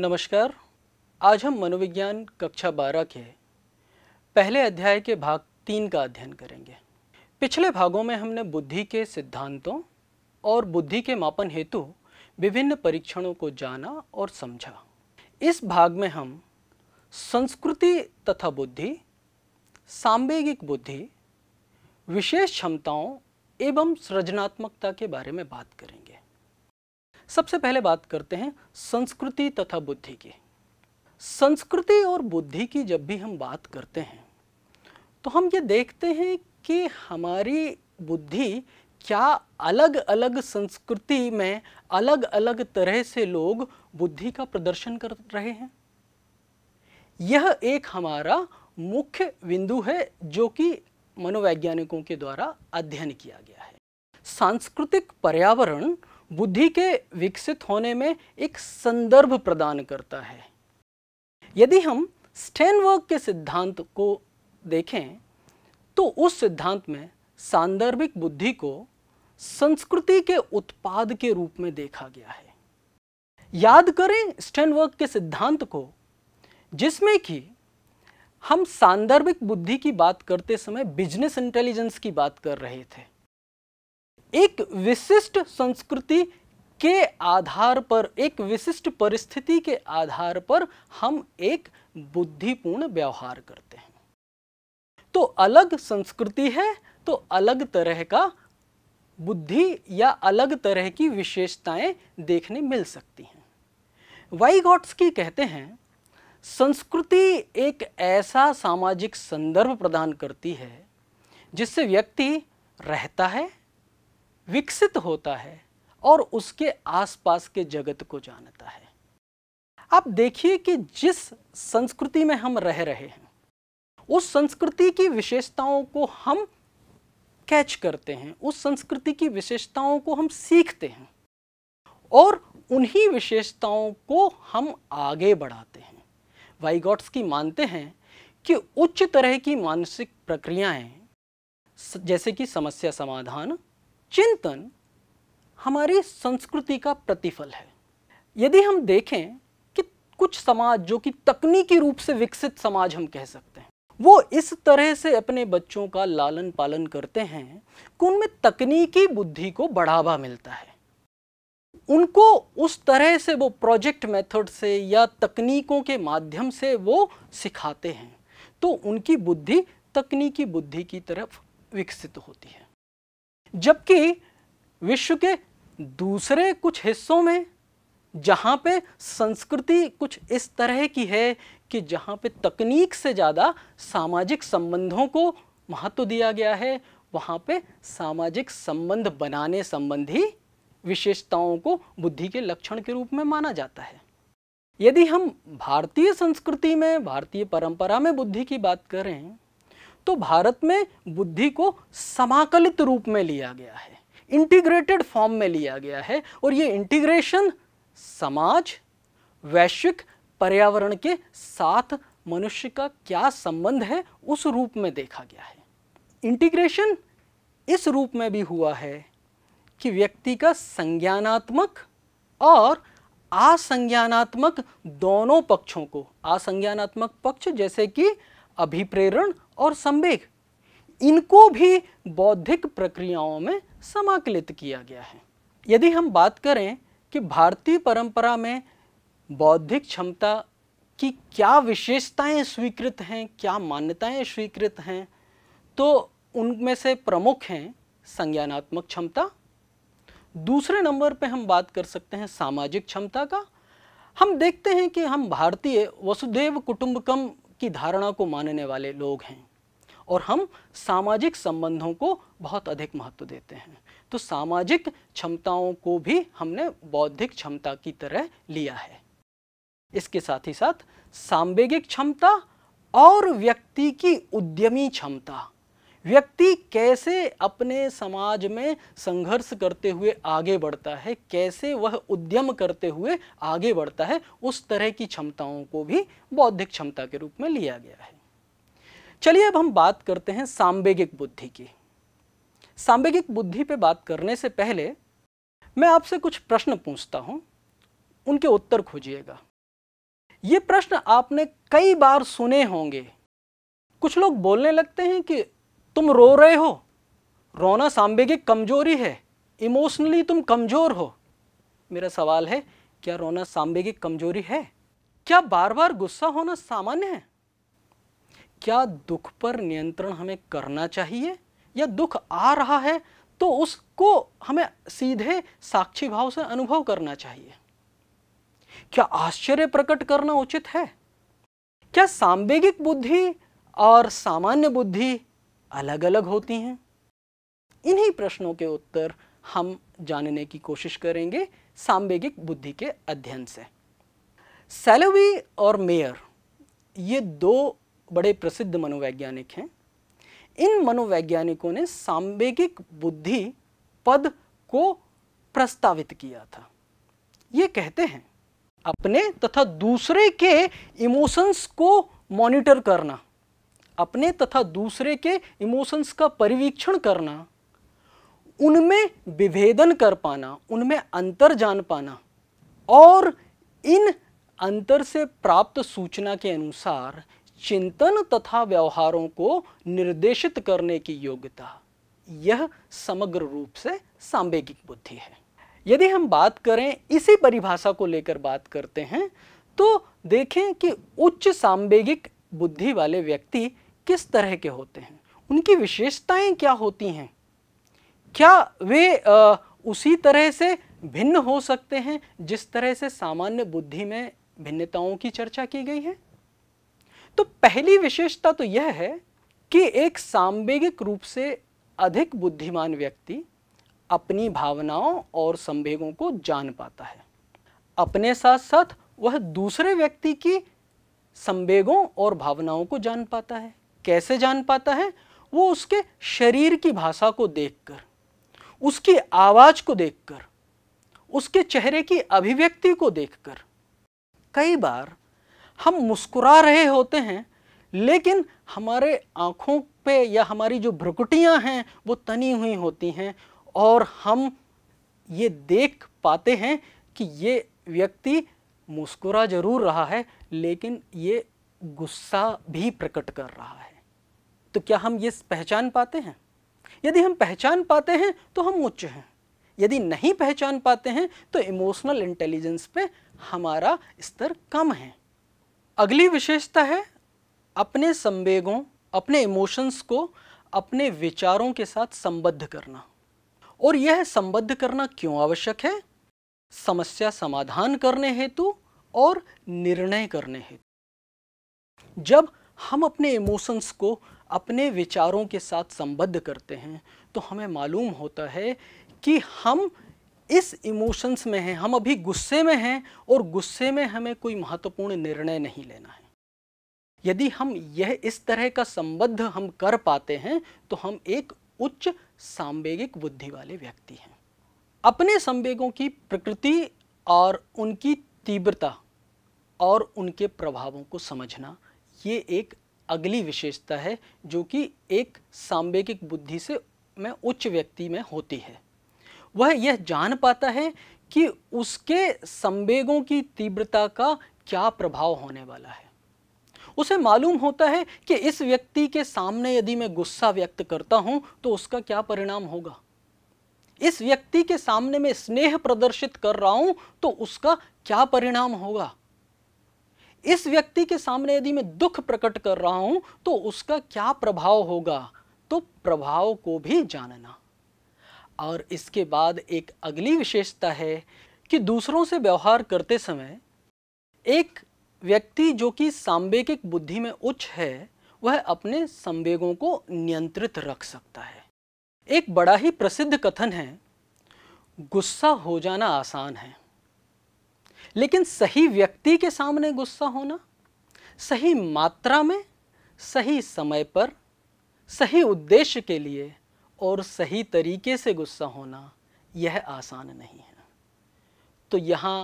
नमस्कार आज हम मनोविज्ञान कक्षा बारह के पहले अध्याय के भाग तीन का अध्ययन करेंगे पिछले भागों में हमने बुद्धि के सिद्धांतों और बुद्धि के मापन हेतु विभिन्न परीक्षणों को जाना और समझा इस भाग में हम संस्कृति तथा बुद्धि सांवेगिक बुद्धि विशेष क्षमताओं एवं सृजनात्मकता के बारे में बात करेंगे सबसे पहले बात करते हैं संस्कृति तथा बुद्धि की संस्कृति और बुद्धि की जब भी हम बात करते हैं तो हम ये देखते हैं कि हमारी बुद्धि क्या अलग अलग संस्कृति में अलग अलग तरह से लोग बुद्धि का प्रदर्शन कर रहे हैं यह एक हमारा मुख्य बिंदु है जो कि मनोवैज्ञानिकों के द्वारा अध्ययन किया गया है सांस्कृतिक पर्यावरण बुद्धि के विकसित होने में एक संदर्भ प्रदान करता है यदि हम स्टेनवर्ग के सिद्धांत को देखें तो उस सिद्धांत में सांदर्भिक बुद्धि को संस्कृति के उत्पाद के रूप में देखा गया है याद करें स्टेनवर्ग के सिद्धांत को जिसमें कि हम सांदर्भिक बुद्धि की बात करते समय बिजनेस इंटेलिजेंस की बात कर रहे थे एक विशिष्ट संस्कृति के आधार पर एक विशिष्ट परिस्थिति के आधार पर हम एक बुद्धिपूर्ण व्यवहार करते हैं तो अलग संस्कृति है तो अलग तरह का बुद्धि या अलग तरह की विशेषताएं देखने मिल सकती हैं की कहते हैं संस्कृति एक ऐसा सामाजिक संदर्भ प्रदान करती है जिससे व्यक्ति रहता है विकसित होता है और उसके आसपास के जगत को जानता है आप देखिए कि जिस संस्कृति में हम रह रहे हैं उस संस्कृति की विशेषताओं को हम कैच करते हैं उस संस्कृति की विशेषताओं को हम सीखते हैं और उन्हीं विशेषताओं को हम आगे बढ़ाते हैं वाइगॉट्स की मानते हैं कि उच्च तरह की मानसिक प्रक्रियाएं जैसे कि समस्या समाधान चिंतन हमारी संस्कृति का प्रतिफल है यदि हम देखें कि कुछ समाज जो कि तकनीकी रूप से विकसित समाज हम कह सकते हैं वो इस तरह से अपने बच्चों का लालन पालन करते हैं कि उनमें तकनीकी बुद्धि को बढ़ावा मिलता है उनको उस तरह से वो प्रोजेक्ट मेथड से या तकनीकों के माध्यम से वो सिखाते हैं तो उनकी बुद्धि तकनीकी बुद्धि की तरफ विकसित होती है जबकि विश्व के दूसरे कुछ हिस्सों में जहाँ पे संस्कृति कुछ इस तरह की है कि जहाँ पे तकनीक से ज़्यादा सामाजिक संबंधों को महत्व दिया गया है वहाँ पे सामाजिक संबंध बनाने संबंधी विशेषताओं को बुद्धि के लक्षण के रूप में माना जाता है यदि हम भारतीय संस्कृति में भारतीय परंपरा में बुद्धि की बात करें तो भारत में बुद्धि को समाकलित रूप में लिया गया है इंटीग्रेटेड फॉर्म में लिया गया है और ये इंटीग्रेशन समाज वैश्विक पर्यावरण के साथ मनुष्य का क्या संबंध है उस रूप में देखा गया है इंटीग्रेशन इस रूप में भी हुआ है कि व्यक्ति का संज्ञानात्मक और असंज्ञानात्मक दोनों पक्षों को असंज्ञानात्मक पक्ष जैसे कि अभिप्रेरण और संवेग इनको भी बौद्धिक प्रक्रियाओं में समाकलित किया गया है यदि हम बात करें कि भारतीय परंपरा में बौद्धिक क्षमता की क्या विशेषताएं स्वीकृत हैं क्या मान्यताएं स्वीकृत हैं तो उनमें से प्रमुख हैं संज्ञानात्मक क्षमता दूसरे नंबर पे हम बात कर सकते हैं सामाजिक क्षमता का हम देखते हैं कि हम भारतीय वसुदेव कुटुंबकम की धारणा को मानने वाले लोग हैं और हम सामाजिक संबंधों को बहुत अधिक महत्व देते हैं तो सामाजिक क्षमताओं को भी हमने बौद्धिक क्षमता की तरह लिया है इसके साथ ही साथ सांवेगिक क्षमता और व्यक्ति की उद्यमी क्षमता व्यक्ति कैसे अपने समाज में संघर्ष करते हुए आगे बढ़ता है कैसे वह उद्यम करते हुए आगे बढ़ता है उस तरह की क्षमताओं को भी बौद्धिक क्षमता के रूप में लिया गया है चलिए अब हम बात करते हैं सांवेगिक बुद्धि की सांवेगिक बुद्धि पे बात करने से पहले मैं आपसे कुछ प्रश्न पूछता हूं उनके उत्तर खोजिएगा ये प्रश्न आपने कई बार सुने होंगे कुछ लोग बोलने लगते हैं कि तुम रो रहे हो रोना सांवेगिक कमजोरी है इमोशनली तुम कमजोर हो मेरा सवाल है क्या रोना सांवेगिक कमजोरी है क्या बार बार गुस्सा होना सामान्य है क्या दुख पर नियंत्रण हमें करना चाहिए या दुख आ रहा है तो उसको हमें सीधे साक्षी भाव से अनुभव करना चाहिए क्या आश्चर्य प्रकट करना उचित है क्या सांवेगिक बुद्धि और सामान्य बुद्धि अलग अलग होती हैं इन्हीं प्रश्नों के उत्तर हम जानने की कोशिश करेंगे सांवेगिक बुद्धि के अध्ययन से सैलवी और मेयर ये दो बड़े प्रसिद्ध मनोवैज्ञानिक हैं इन मनोवैज्ञानिकों ने सांवेगिक बुद्धि पद को प्रस्तावित किया था ये कहते हैं अपने तथा दूसरे के इमोशंस को मॉनिटर करना अपने तथा दूसरे के इमोशंस का परिवीक्षण करना उनमें विभेदन कर पाना उनमें अंतर जान पाना और इन अंतर से प्राप्त सूचना के अनुसार चिंतन तथा व्यवहारों को निर्देशित करने की योग्यता यह समग्र रूप से सांवेगिक बुद्धि है यदि हम बात करें इसी परिभाषा को लेकर बात करते हैं तो देखें कि उच्च सांवेगिक बुद्धि वाले व्यक्ति किस तरह के होते हैं उनकी विशेषताएं क्या होती हैं क्या वे आ, उसी तरह से भिन्न हो सकते हैं जिस तरह से सामान्य बुद्धि में भिन्नताओं की चर्चा की गई है तो पहली विशेषता तो यह है कि एक सांवेगिक रूप से अधिक बुद्धिमान व्यक्ति अपनी भावनाओं और संवेगों को जान पाता है अपने साथ साथ वह दूसरे व्यक्ति की संवेगों और भावनाओं को जान पाता है कैसे जान पाता है वो उसके शरीर की भाषा को देखकर उसकी आवाज़ को देखकर उसके चेहरे की अभिव्यक्ति को देखकर कई बार हम मुस्कुरा रहे होते हैं लेकिन हमारे आँखों पे या हमारी जो भ्रुकुटियाँ हैं वो तनी हुई होती हैं और हम ये देख पाते हैं कि ये व्यक्ति मुस्कुरा जरूर रहा है लेकिन ये गुस्सा भी प्रकट कर रहा है तो क्या हम ये पहचान पाते हैं यदि हम पहचान पाते हैं तो हम उच्च हैं यदि नहीं पहचान पाते हैं तो इमोशनल इंटेलिजेंस पे हमारा स्तर कम है अगली विशेषता है अपने संवेगों अपने इमोशंस को अपने विचारों के साथ संबद्ध करना और यह संबद्ध करना क्यों आवश्यक है समस्या समाधान करने हेतु और निर्णय करने हेतु जब हम अपने इमोशंस को अपने विचारों के साथ संबद्ध करते हैं तो हमें मालूम होता है कि हम इस इमोशंस में हैं हम अभी गुस्से में हैं और गुस्से में हमें कोई महत्वपूर्ण निर्णय नहीं लेना है यदि हम यह इस तरह का संबद्ध हम कर पाते हैं तो हम एक उच्च सांवेगिक बुद्धि वाले व्यक्ति हैं अपने संवेगों की प्रकृति और उनकी तीव्रता और उनके प्रभावों को समझना ये एक अगली विशेषता है जो कि एक सांवेगिक बुद्धि से मैं उच्च व्यक्ति में होती है वह यह जान पाता है कि उसके संवेगों की तीव्रता का क्या प्रभाव होने वाला है उसे मालूम होता है कि इस व्यक्ति के सामने यदि मैं गुस्सा व्यक्त करता हूं तो उसका क्या परिणाम होगा इस व्यक्ति के सामने मैं स्नेह प्रदर्शित कर रहा हूं तो उसका क्या परिणाम होगा इस व्यक्ति के सामने यदि मैं दुख प्रकट कर रहा हूं तो उसका क्या प्रभाव होगा तो प्रभाव को भी जानना और इसके बाद एक अगली विशेषता है कि दूसरों से व्यवहार करते समय एक व्यक्ति जो कि सांवेगिक बुद्धि में उच्च है वह अपने संवेगों को नियंत्रित रख सकता है एक बड़ा ही प्रसिद्ध कथन है गुस्सा हो जाना आसान है लेकिन सही व्यक्ति के सामने गुस्सा होना सही मात्रा में सही समय पर सही उद्देश्य के लिए और सही तरीके से गुस्सा होना यह आसान नहीं है तो यहाँ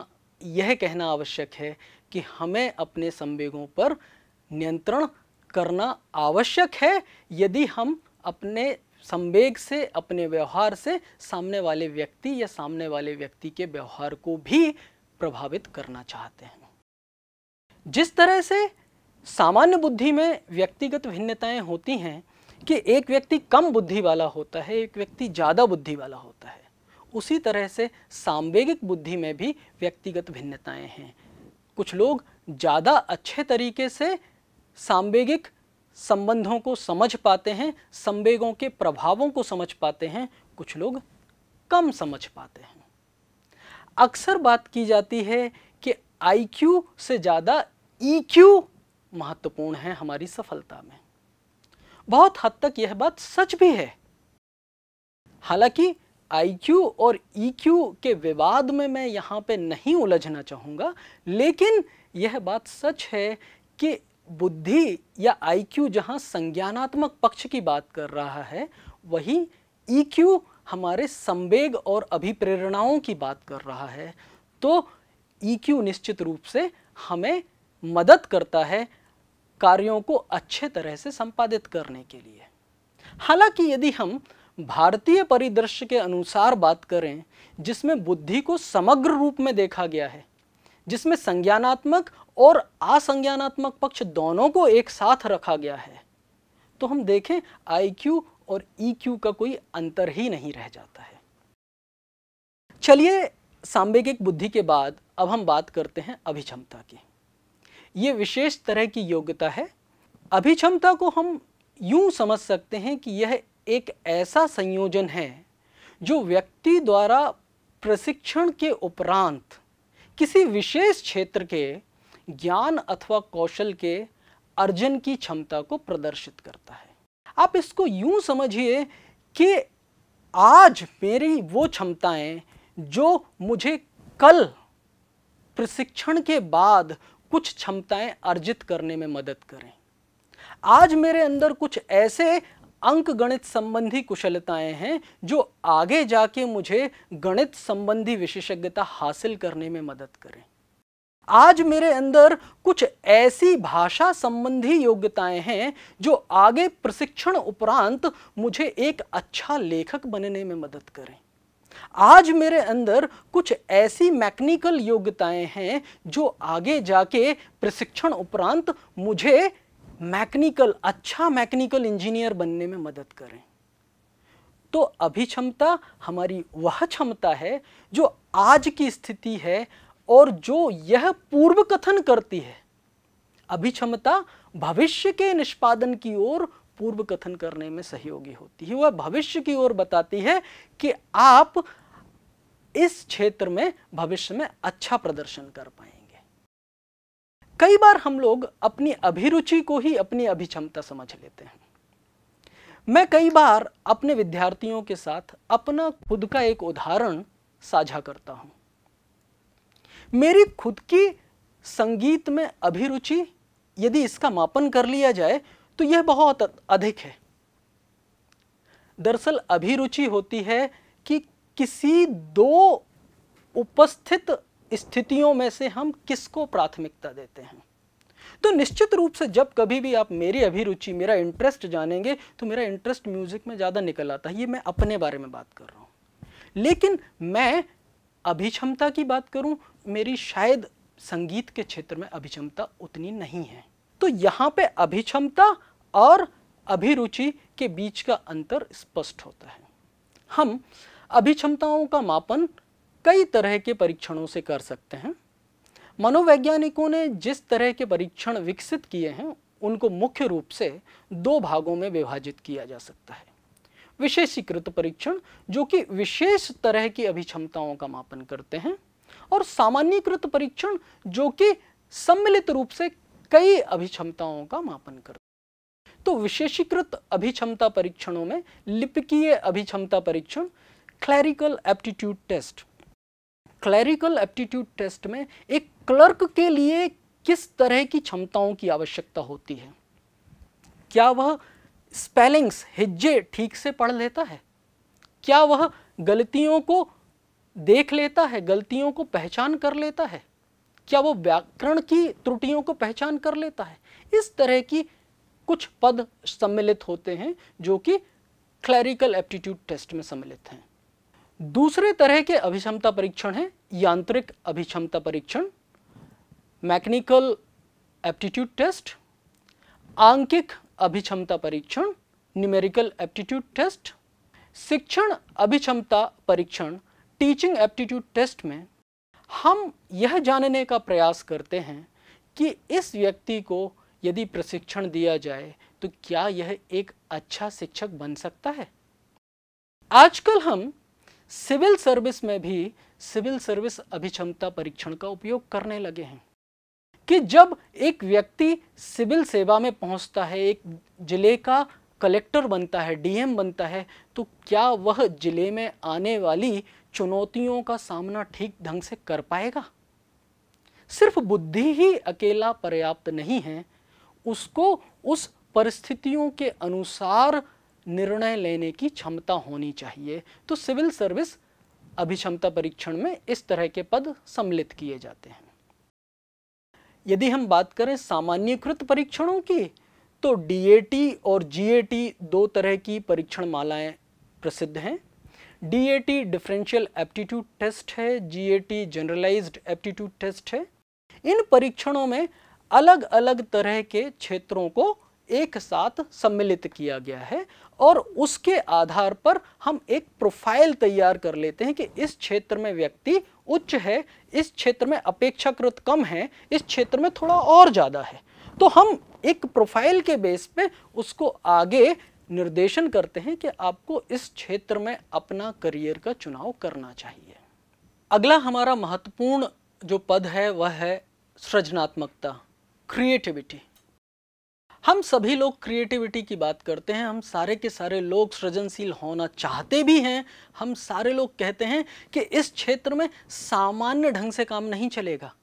यह कहना आवश्यक है कि हमें अपने संवेगों पर नियंत्रण करना आवश्यक है यदि हम अपने संवेग से अपने व्यवहार से सामने वाले व्यक्ति या सामने वाले व्यक्ति के व्यवहार को भी प्रभावित करना चाहते हैं जिस तरह से सामान्य बुद्धि में व्यक्तिगत भिन्नताएं होती हैं कि एक व्यक्ति कम बुद्धि वाला होता है एक व्यक्ति ज़्यादा बुद्धि वाला होता है उसी तरह से सांवेगिक बुद्धि में भी व्यक्तिगत भिन्नताएं हैं कुछ लोग ज़्यादा अच्छे तरीके से सांवेगिक संबंधों को समझ पाते हैं संवेगों के प्रभावों को समझ पाते हैं कुछ लोग कम समझ पाते हैं अक्सर बात की जाती है कि आईक्यू से ज़्यादा ईक्यू महत्वपूर्ण है हमारी सफलता में बहुत हद तक यह बात सच भी है हालांकि आईक्यू और ईक्यू e के विवाद में मैं यहां पे नहीं उलझना चाहूंगा लेकिन यह बात सच है कि बुद्धि या आईक्यू जहां संज्ञानात्मक पक्ष की बात कर रहा है वही ईक्यू e हमारे संवेग और अभिप्रेरणाओं की बात कर रहा है तो ईक्यू e निश्चित रूप से हमें मदद करता है कार्यों को अच्छे तरह से संपादित करने के लिए हालांकि यदि हम भारतीय परिदृश्य के अनुसार बात करें जिसमें बुद्धि को समग्र रूप में देखा गया है जिसमें संज्ञानात्मक और असंज्ञानात्मक पक्ष दोनों को एक साथ रखा गया है तो हम देखें आईक्यू और ईक्यू e का कोई अंतर ही नहीं रह जाता है चलिए सांवेगिक बुद्धि के बाद अब हम बात करते हैं अभिक्षमता की ये विशेष तरह की योग्यता है अभिक्षमता को हम यूं समझ सकते हैं कि यह एक ऐसा संयोजन है जो व्यक्ति द्वारा प्रशिक्षण के उपरांत किसी विशेष क्षेत्र के ज्ञान अथवा कौशल के अर्जन की क्षमता को प्रदर्शित करता है आप इसको यूं समझिए कि आज मेरी वो क्षमताएं जो मुझे कल प्रशिक्षण के बाद कुछ क्षमताएं अर्जित करने में मदद करें आज मेरे अंदर कुछ ऐसे अंक गणित संबंधी कुशलताएं हैं जो आगे जाके मुझे गणित संबंधी विशेषज्ञता हासिल करने में मदद करें आज मेरे अंदर कुछ ऐसी भाषा संबंधी योग्यताएं हैं जो आगे प्रशिक्षण उपरांत मुझे एक अच्छा लेखक बनने में मदद करें आज मेरे अंदर कुछ ऐसी मैकेनिकल योग्यताएं हैं जो आगे जाके प्रशिक्षण उपरांत मुझे मैकेनिकल अच्छा मैकेनिकल इंजीनियर बनने में मदद करें तो अभी क्षमता हमारी वह क्षमता है जो आज की स्थिति है और जो यह पूर्व कथन करती है अभिक्षमता भविष्य के निष्पादन की ओर पूर्व कथन करने में सहयोगी होती है वह भविष्य की ओर बताती है कि आप इस क्षेत्र में भविष्य में अच्छा प्रदर्शन कर पाएंगे कई बार हम लोग अपनी अभिरुचि को ही अपनी अभिक्षमता समझ लेते हैं मैं कई बार अपने विद्यार्थियों के साथ अपना खुद का एक उदाहरण साझा करता हूं मेरी खुद की संगीत में अभिरुचि यदि इसका मापन कर लिया जाए तो यह बहुत अधिक है दरअसल अभिरुचि होती है कि किसी दो उपस्थित स्थितियों में से हम किसको प्राथमिकता देते हैं तो निश्चित रूप से जब कभी भी आप मेरी अभिरुचि मेरा इंटरेस्ट जानेंगे तो मेरा इंटरेस्ट म्यूजिक में ज़्यादा निकल आता है ये मैं अपने बारे में बात कर रहा हूँ लेकिन मैं अभिक्षमता की बात करूँ मेरी शायद संगीत के क्षेत्र में अभिक्षमता उतनी नहीं है तो यहाँ पे अभिक्षमता और अभिरुचि के बीच का अंतर स्पष्ट होता है हम अभिक्षमताओं का मापन कई तरह के परीक्षणों से कर सकते हैं मनोवैज्ञानिकों ने जिस तरह के परीक्षण विकसित किए हैं उनको मुख्य रूप से दो भागों में विभाजित किया जा सकता है विशेषीकृत परीक्षण जो कि विशेष तरह की अभिक्षमताओं का मापन करते हैं और सामान्यकृत परीक्षण जो कि सम्मिलित रूप से कई अभिक्षमताओं का मापन कर तो विशेषीकृत अभिक्षमता परीक्षणों में लिपिकीय अभिक्षमता परीक्षण clerical aptitude test clerical aptitude test में एक क्लर्क के लिए किस तरह की क्षमताओं की आवश्यकता होती है क्या वह स्पेलिंग्स हिज्जे ठीक से पढ़ लेता है क्या वह गलतियों को देख लेता है गलतियों को पहचान कर लेता है क्या वो व्याकरण की त्रुटियों को पहचान कर लेता है इस तरह की कुछ पद सम्मिलित होते हैं जो कि क्लैरिकल एप्टीट्यूड टेस्ट में सम्मिलित हैं दूसरे तरह के अभिक्षमता परीक्षण हैं यांत्रिक अभिक्षमता परीक्षण मैकेनिकल एप्टीट्यूड टेस्ट आंकिक अभिक्षमता परीक्षण न्यूमेरिकल एप्टीट्यूड टेस्ट शिक्षण अभिक्षमता परीक्षण टीचिंग एप्टीट्यूड टेस्ट में हम यह जानने का प्रयास करते हैं कि इस व्यक्ति को यदि प्रशिक्षण दिया जाए तो क्या यह एक अच्छा शिक्षक बन सकता है आजकल हम सिविल सर्विस में भी सिविल सर्विस अभिक्षमता परीक्षण का उपयोग करने लगे हैं कि जब एक व्यक्ति सिविल सेवा में पहुंचता है एक जिले का कलेक्टर बनता है डीएम बनता है तो क्या वह जिले में आने वाली चुनौतियों का सामना ठीक ढंग से कर पाएगा सिर्फ बुद्धि ही अकेला पर्याप्त नहीं है उसको उस परिस्थितियों के अनुसार निर्णय लेने की क्षमता होनी चाहिए तो सिविल सर्विस अभिक्षमता परीक्षण में इस तरह के पद सम्मिलित किए जाते हैं यदि हम बात करें सामान्यकृत परीक्षणों की तो डीएटी और जीएटी दो तरह की परीक्षण मालाएं प्रसिद्ध हैं D A T differential aptitude test है G A T generalised aptitude test है इन परीक्षणों में अलग अलग तरह के क्षेत्रों को एक साथ सम्मिलित किया गया है और उसके आधार पर हम एक प्रोफाइल तैयार कर लेते हैं कि इस क्षेत्र में व्यक्ति उच्च है इस क्षेत्र में अपेक्षाकृत कम है इस क्षेत्र में थोड़ा और ज़्यादा है तो हम एक प्रोफाइल के बेस पे उसको आगे निर्देशन करते हैं कि आपको इस क्षेत्र में अपना करियर का चुनाव करना चाहिए अगला हमारा महत्वपूर्ण जो पद है वह है सृजनात्मकता क्रिएटिविटी हम सभी लोग क्रिएटिविटी की बात करते हैं हम सारे के सारे लोग सृजनशील होना चाहते भी हैं हम सारे लोग कहते हैं कि इस क्षेत्र में सामान्य ढंग से काम नहीं चलेगा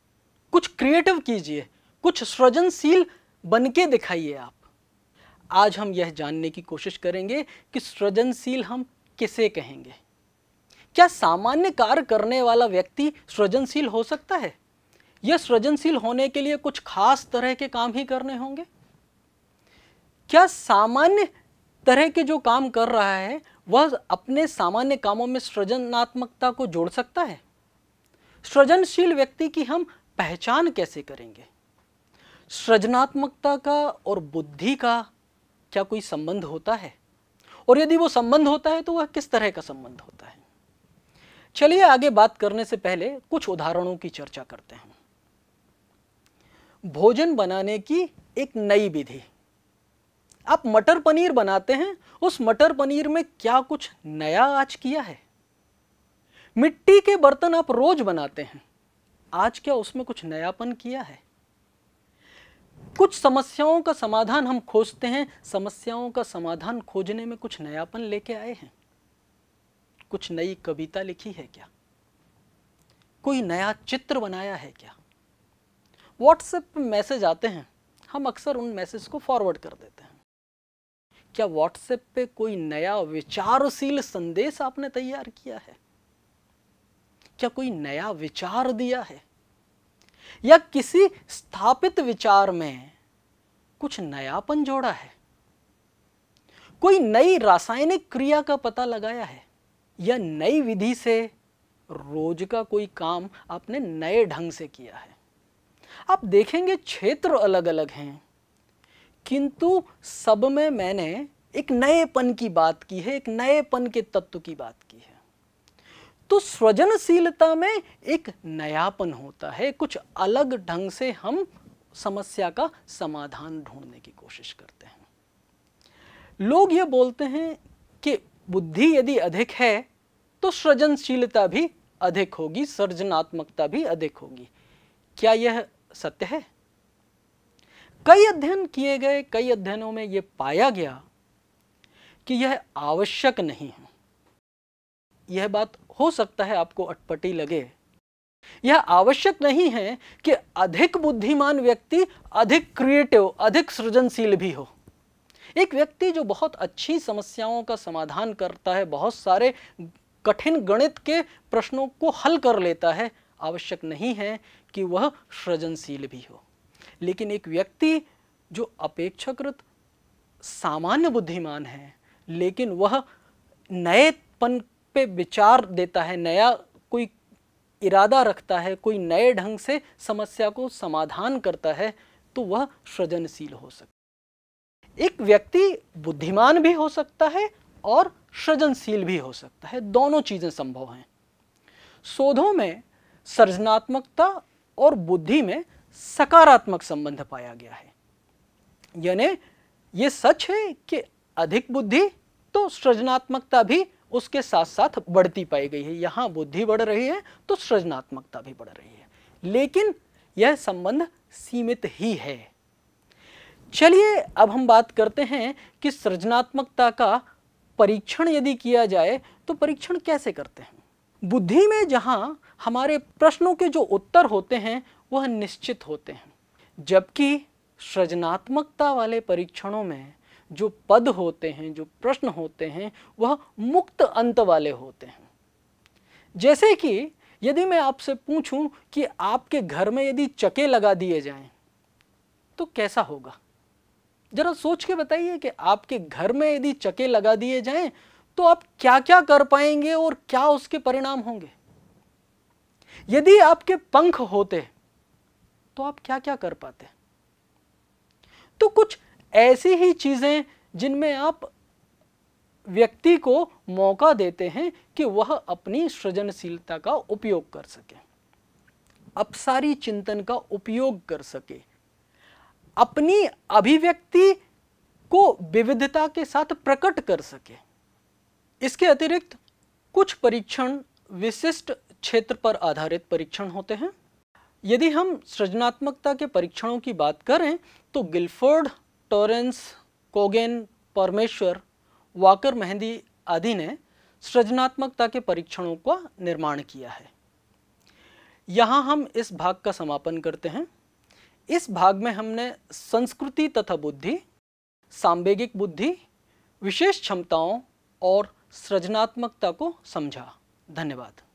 कुछ क्रिएटिव कीजिए कुछ सृजनशील बन के दिखाइए आप आज हम यह जानने की कोशिश करेंगे कि सृजनशील हम किसे कहेंगे क्या सामान्य कार्य करने वाला व्यक्ति सृजनशील हो सकता है यह सृजनशील होने के लिए कुछ खास तरह के काम ही करने होंगे क्या सामान्य तरह के जो काम कर रहा है वह अपने सामान्य कामों में सृजनात्मकता को जोड़ सकता है सृजनशील व्यक्ति की हम पहचान कैसे करेंगे सृजनात्मकता का और बुद्धि का क्या कोई संबंध होता है और यदि वो संबंध होता है तो वह किस तरह का संबंध होता है चलिए आगे बात करने से पहले कुछ उदाहरणों की चर्चा करते हैं भोजन बनाने की एक नई विधि आप मटर पनीर बनाते हैं उस मटर पनीर में क्या कुछ नया आज किया है मिट्टी के बर्तन आप रोज बनाते हैं आज क्या उसमें कुछ नयापन किया है कुछ समस्याओं का समाधान हम खोजते हैं समस्याओं का समाधान खोजने में कुछ नयापन लेके आए हैं कुछ नई कविता लिखी है क्या कोई नया चित्र बनाया है क्या व्हाट्सएप पे मैसेज आते हैं हम अक्सर उन मैसेज को फॉरवर्ड कर देते हैं क्या व्हाट्सएप पे कोई नया विचारशील संदेश आपने तैयार किया है क्या कोई नया विचार दिया है या किसी स्थापित विचार में कुछ नयापन जोड़ा है कोई नई रासायनिक क्रिया का पता लगाया है या नई विधि से रोज का कोई काम आपने नए ढंग से किया है आप देखेंगे क्षेत्र अलग अलग हैं किंतु सब में मैंने एक नएपन की बात की है एक नएपन के तत्व की बात की है तो सृजनशीलता में एक नयापन होता है कुछ अलग ढंग से हम समस्या का समाधान ढूंढने की कोशिश करते हैं लोग ये बोलते हैं कि बुद्धि यदि अधिक है तो सृजनशीलता भी अधिक होगी सृजनात्मकता भी अधिक होगी क्या यह सत्य है कई अध्ययन किए गए कई अध्ययनों में यह पाया गया कि यह आवश्यक नहीं है यह बात हो सकता है आपको अटपटी लगे यह आवश्यक नहीं है कि अधिक बुद्धिमान व्यक्ति अधिक क्रिएटिव अधिक सृजनशील भी हो एक व्यक्ति जो बहुत अच्छी समस्याओं का समाधान करता है बहुत सारे कठिन गणित के प्रश्नों को हल कर लेता है आवश्यक नहीं है कि वह सृजनशील भी हो लेकिन एक व्यक्ति जो अपेक्षाकृत सामान्य बुद्धिमान है लेकिन वह नएपन पे विचार देता है नया कोई इरादा रखता है कोई नए ढंग से समस्या को समाधान करता है तो वह सृजनशील हो सकता एक व्यक्ति बुद्धिमान भी हो सकता है और सृजनशील भी हो सकता है दोनों चीज़ें संभव हैं शोधों में सृजनात्मकता और बुद्धि में सकारात्मक संबंध पाया गया है यानी यह सच है कि अधिक बुद्धि तो सृजनात्मकता भी उसके साथ साथ बढ़ती पाई गई है यहाँ बुद्धि बढ़ रही है तो सृजनात्मकता भी बढ़ रही है लेकिन यह संबंध सीमित ही है चलिए अब हम बात करते हैं कि सृजनात्मकता का परीक्षण यदि किया जाए तो परीक्षण कैसे करते हैं बुद्धि में जहाँ हमारे प्रश्नों के जो उत्तर होते हैं वह निश्चित होते हैं जबकि सृजनात्मकता वाले परीक्षणों में जो पद होते हैं जो प्रश्न होते हैं वह मुक्त अंत वाले होते हैं जैसे कि यदि मैं आपसे पूछूं कि आपके घर में यदि चके लगा दिए जाएं तो कैसा होगा जरा सोच के बताइए कि आपके घर में यदि चके लगा दिए जाएं तो आप क्या क्या कर पाएंगे और क्या उसके परिणाम होंगे यदि आपके पंख होते तो आप क्या क्या कर पाते तो कुछ ऐसी ही चीज़ें जिनमें आप व्यक्ति को मौका देते हैं कि वह अपनी सृजनशीलता का उपयोग कर सके अपसारी चिंतन का उपयोग कर सके अपनी अभिव्यक्ति को विविधता के साथ प्रकट कर सके इसके अतिरिक्त कुछ परीक्षण विशिष्ट क्षेत्र पर आधारित परीक्षण होते हैं यदि हम सृजनात्मकता के परीक्षणों की बात करें तो गिलफोर्ड टोरेंस कोगेन परमेश्वर वाकर मेहंदी आदि ने सृजनात्मकता के परीक्षणों का निर्माण किया है यहाँ हम इस भाग का समापन करते हैं इस भाग में हमने संस्कृति तथा बुद्धि सांवेगिक बुद्धि विशेष क्षमताओं और सृजनात्मकता को समझा धन्यवाद